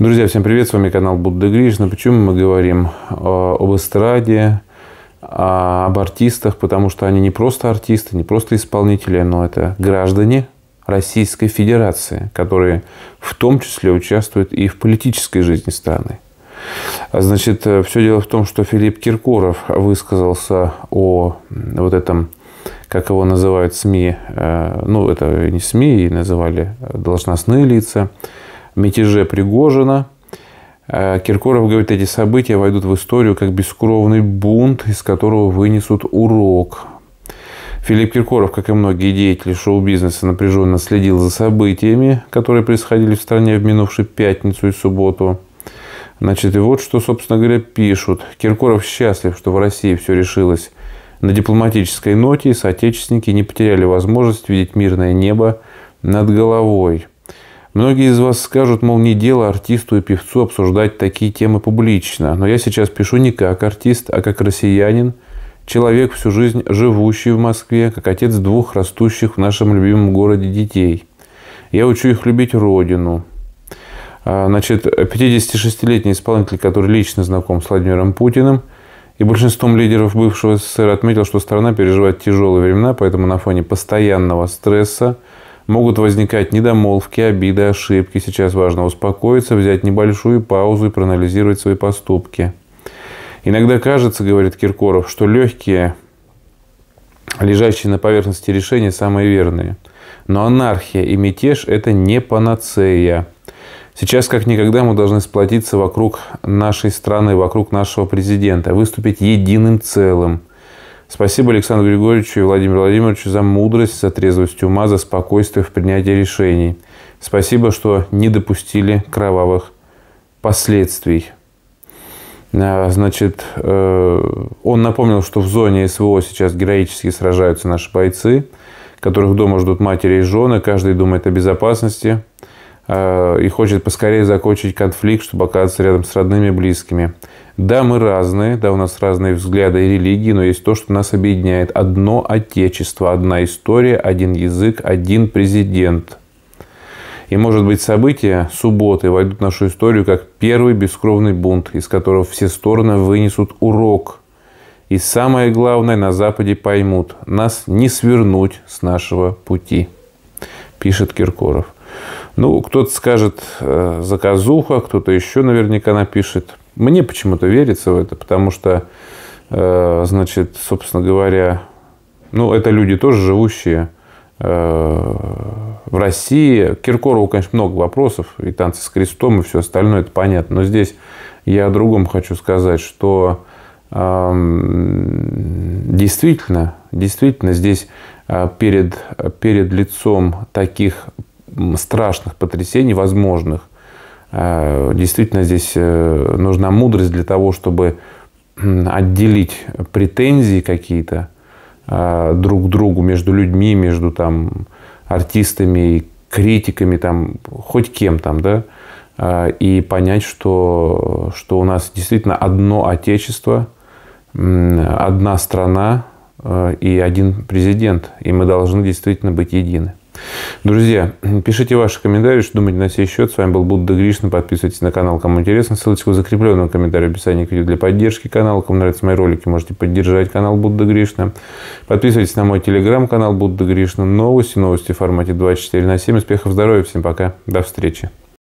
Друзья, всем привет, с вами канал Будда Гришна. Ну, почему мы говорим э, об эстраде, а, об артистах? Потому что они не просто артисты, не просто исполнители, но это граждане Российской Федерации, которые в том числе участвуют и в политической жизни страны. Значит, э, все дело в том, что Филипп Киркоров высказался о вот этом как его называют СМИ, э, ну, это не СМИ, и называли должностные лица, мятеже Пригожина. Э, Киркоров говорит, эти события войдут в историю как бескровный бунт, из которого вынесут урок. Филипп Киркоров, как и многие деятели шоу-бизнеса, напряженно следил за событиями, которые происходили в стране в минувшую пятницу и субботу. Значит, и вот что, собственно говоря, пишут. Киркоров счастлив, что в России все решилось на дипломатической ноте, и соотечественники не потеряли возможность видеть мирное небо над головой. Многие из вас скажут, мол, не дело артисту и певцу обсуждать такие темы публично, но я сейчас пишу не как артист, а как россиянин, человек, всю жизнь живущий в Москве, как отец двух растущих в нашем любимом городе детей. Я учу их любить родину. А, значит, 56-летний исполнитель, который лично знаком с Владимиром Путиным и большинством лидеров бывшего СССР, отметил, что страна переживает тяжелые времена, поэтому на фоне постоянного стресса – Могут возникать недомолвки, обиды, ошибки. Сейчас важно успокоиться, взять небольшую паузу и проанализировать свои поступки. Иногда кажется, говорит Киркоров, что легкие, лежащие на поверхности решения, самые верные. Но анархия и мятеж – это не панацея. Сейчас как никогда мы должны сплотиться вокруг нашей страны, вокруг нашего президента, выступить единым целым – Спасибо Александру Григорьевичу и Владимиру Владимировичу за мудрость, за трезвость ума, за спокойствие в принятии решений. Спасибо, что не допустили кровавых последствий. А, значит, э, он напомнил, что в зоне СВО сейчас героически сражаются наши бойцы, которых дома ждут матери и жены, каждый думает о безопасности – Э, и хочет поскорее закончить конфликт, чтобы оказаться рядом с родными и близкими. Да, мы разные, да, у нас разные взгляды и религии, но есть то, что нас объединяет. Одно отечество, одна история, один язык, один президент. И, может быть, события субботы войдут в нашу историю как первый бескровный бунт, из которого все стороны вынесут урок. И самое главное, на Западе поймут, нас не свернуть с нашего пути, пишет Киркоров. Ну, кто-то скажет э, заказуха, кто-то еще наверняка напишет. Мне почему-то верится в это, потому что, э, значит, собственно говоря, ну, это люди тоже живущие э, в России. Киркорову, конечно, много вопросов, и танцы с крестом, и все остальное, это понятно. Но здесь я о другом хочу сказать, что действительно, действительно здесь а, перед, перед лицом таких страшных потрясений возможных. Э, действительно, здесь э, нужна мудрость для того, чтобы отделить претензии какие-то э, друг к другу между людьми, между там, артистами и критиками, там, хоть кем там, да, и понять, что, что у нас действительно одно отечество, одна страна и один президент, и мы должны действительно быть едины. Друзья, пишите ваши комментарии, что думаете на сей счет. С вами был Будда Гришна. Подписывайтесь на канал, кому интересно. Ссылочка в закрепленном комментарии в описании к видео для поддержки канала. Кому нравятся мои ролики, можете поддержать канал Будда Гришна. Подписывайтесь на мой телеграм-канал Будда Гришна. Новости, новости в формате 24 на 7. Успехов, здоровья. Всем пока. До встречи.